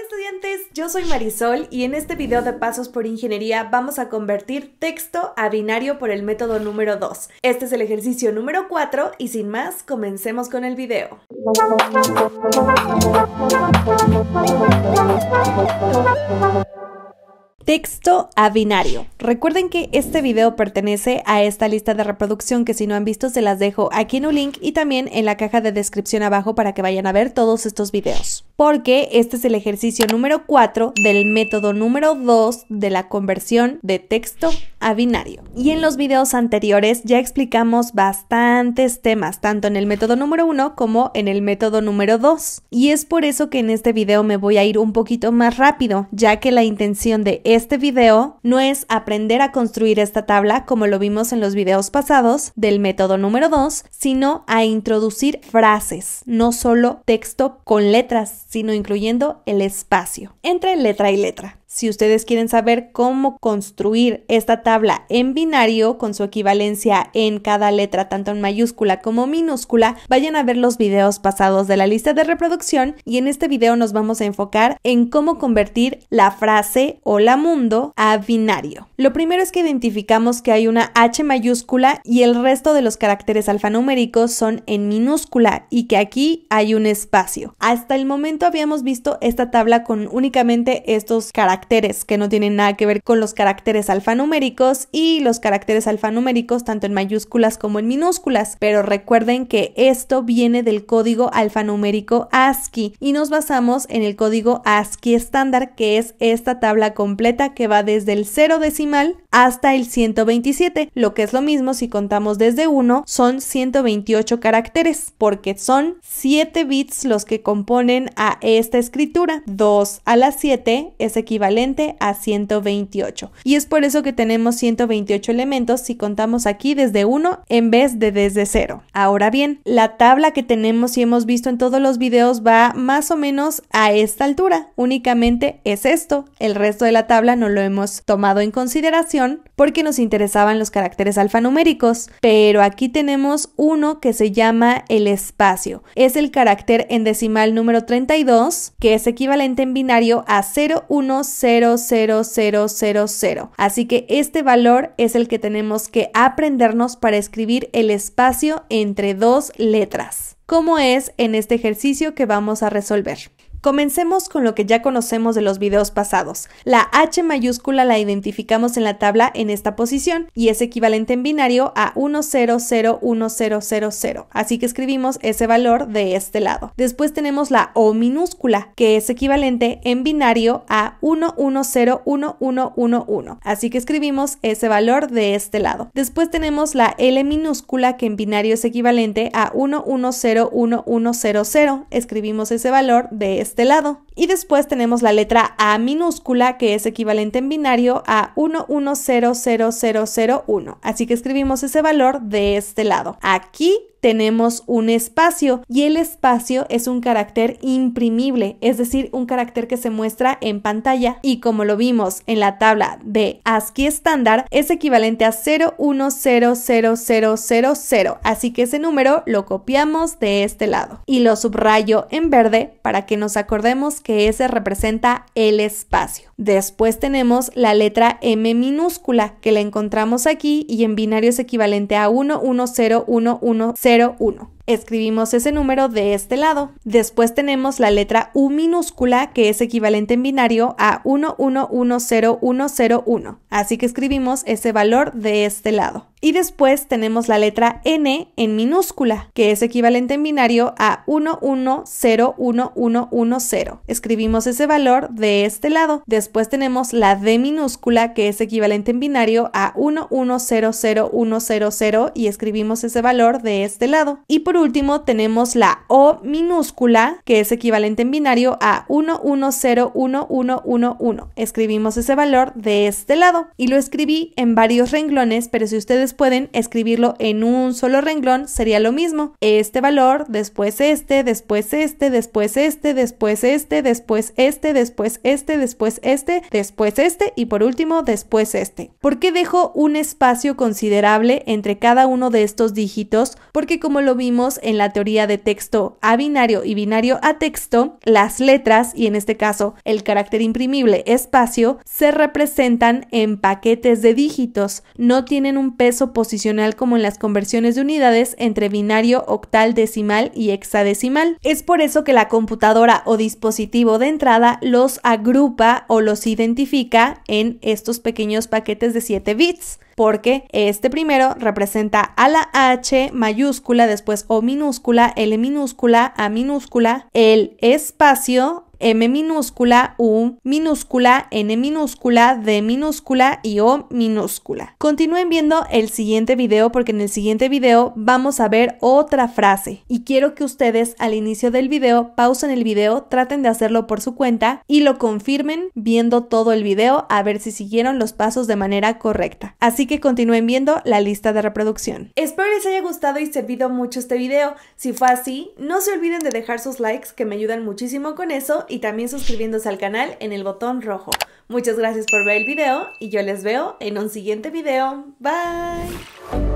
estudiantes, yo soy Marisol y en este video de Pasos por Ingeniería vamos a convertir texto a binario por el método número 2. Este es el ejercicio número 4 y sin más, comencemos con el video. Texto a binario. Recuerden que este video pertenece a esta lista de reproducción que si no han visto se las dejo aquí en un link y también en la caja de descripción abajo para que vayan a ver todos estos videos porque este es el ejercicio número 4 del método número 2 de la conversión de texto a binario. Y en los videos anteriores ya explicamos bastantes temas, tanto en el método número 1 como en el método número 2. Y es por eso que en este video me voy a ir un poquito más rápido, ya que la intención de este video no es aprender a construir esta tabla como lo vimos en los videos pasados del método número 2, sino a introducir frases, no solo texto con letras, sino incluyendo el espacio entre letra y letra. Si ustedes quieren saber cómo construir esta tabla en binario con su equivalencia en cada letra, tanto en mayúscula como minúscula, vayan a ver los videos pasados de la lista de reproducción y en este video nos vamos a enfocar en cómo convertir la frase la mundo a binario. Lo primero es que identificamos que hay una H mayúscula y el resto de los caracteres alfanuméricos son en minúscula y que aquí hay un espacio. Hasta el momento habíamos visto esta tabla con únicamente estos caracteres caracteres que no tienen nada que ver con los caracteres alfanuméricos y los caracteres alfanuméricos tanto en mayúsculas como en minúsculas. Pero recuerden que esto viene del código alfanumérico ASCII y nos basamos en el código ASCII estándar que es esta tabla completa que va desde el 0 decimal hasta el 127, lo que es lo mismo si contamos desde 1 son 128 caracteres porque son 7 bits los que componen a esta escritura. 2 a la 7 es equivalente a 128. Y es por eso que tenemos 128 elementos si contamos aquí desde 1 en vez de desde 0. Ahora bien, la tabla que tenemos y hemos visto en todos los videos va más o menos a esta altura. Únicamente es esto. El resto de la tabla no lo hemos tomado en consideración porque nos interesaban los caracteres alfanuméricos. Pero aquí tenemos uno que se llama el espacio. Es el carácter en decimal número 32 que es equivalente en binario a 0, 0, Así que este valor es el que tenemos que aprendernos para escribir el espacio entre dos letras, ¿Cómo es en este ejercicio que vamos a resolver. Comencemos con lo que ya conocemos de los videos pasados. La H mayúscula la identificamos en la tabla en esta posición y es equivalente en binario a 1001000. Así que escribimos ese valor de este lado. Después tenemos la O minúscula, que es equivalente en binario a 1101111. Así que escribimos ese valor de este lado. Después tenemos la L minúscula, que en binario es equivalente a 1101100. Escribimos ese valor de este lado este lado. Y después tenemos la letra A minúscula, que es equivalente en binario a 1100001 Así que escribimos ese valor de este lado. Aquí tenemos un espacio y el espacio es un carácter imprimible, es decir, un carácter que se muestra en pantalla y como lo vimos en la tabla de ASCII estándar es equivalente a 0100000, así que ese número lo copiamos de este lado y lo subrayo en verde para que nos acordemos que ese representa el espacio. Después tenemos la letra M minúscula, que la encontramos aquí y en binario es equivalente a 1101101. escribimos ese número de este lado. Después tenemos la letra U minúscula, que es equivalente en binario a 1110101. Así que escribimos ese valor de este lado. Y después tenemos la letra N en minúscula, que es equivalente en binario a 1101110 Escribimos ese valor de este lado. Después tenemos la D minúscula, que es equivalente en binario a 1100100 y escribimos ese valor de este lado. Y por último tenemos la O minúscula, que es equivalente en binario a 1101111 Escribimos ese valor de este lado. Y lo escribí en varios renglones, pero si ustedes pueden escribirlo en un solo renglón, sería lo mismo. Este valor, después este, después este, después este, después este, después este, después este, después este, después este y por último después este. ¿Por qué dejo un espacio considerable entre cada uno de estos dígitos? Porque como lo vimos en la teoría de texto a binario y binario a texto, las letras y en este caso el carácter imprimible espacio se representan en paquetes de dígitos, no tienen un peso posicional como en las conversiones de unidades entre binario, octal, decimal y hexadecimal. Es por eso que la computadora o dispositivo de entrada los agrupa o los identifica en estos pequeños paquetes de 7 bits porque este primero representa a la H mayúscula, después O minúscula, L minúscula, A minúscula, el espacio M minúscula, U minúscula, N minúscula, D minúscula y O minúscula. Continúen viendo el siguiente video porque en el siguiente video vamos a ver otra frase y quiero que ustedes al inicio del video pausen el video, traten de hacerlo por su cuenta y lo confirmen viendo todo el video a ver si siguieron los pasos de manera correcta. Así que continúen viendo la lista de reproducción. Espero les haya gustado y servido mucho este video. Si fue así, no se olviden de dejar sus likes que me ayudan muchísimo con eso y también suscribiéndose al canal en el botón rojo. Muchas gracias por ver el video y yo les veo en un siguiente video. Bye.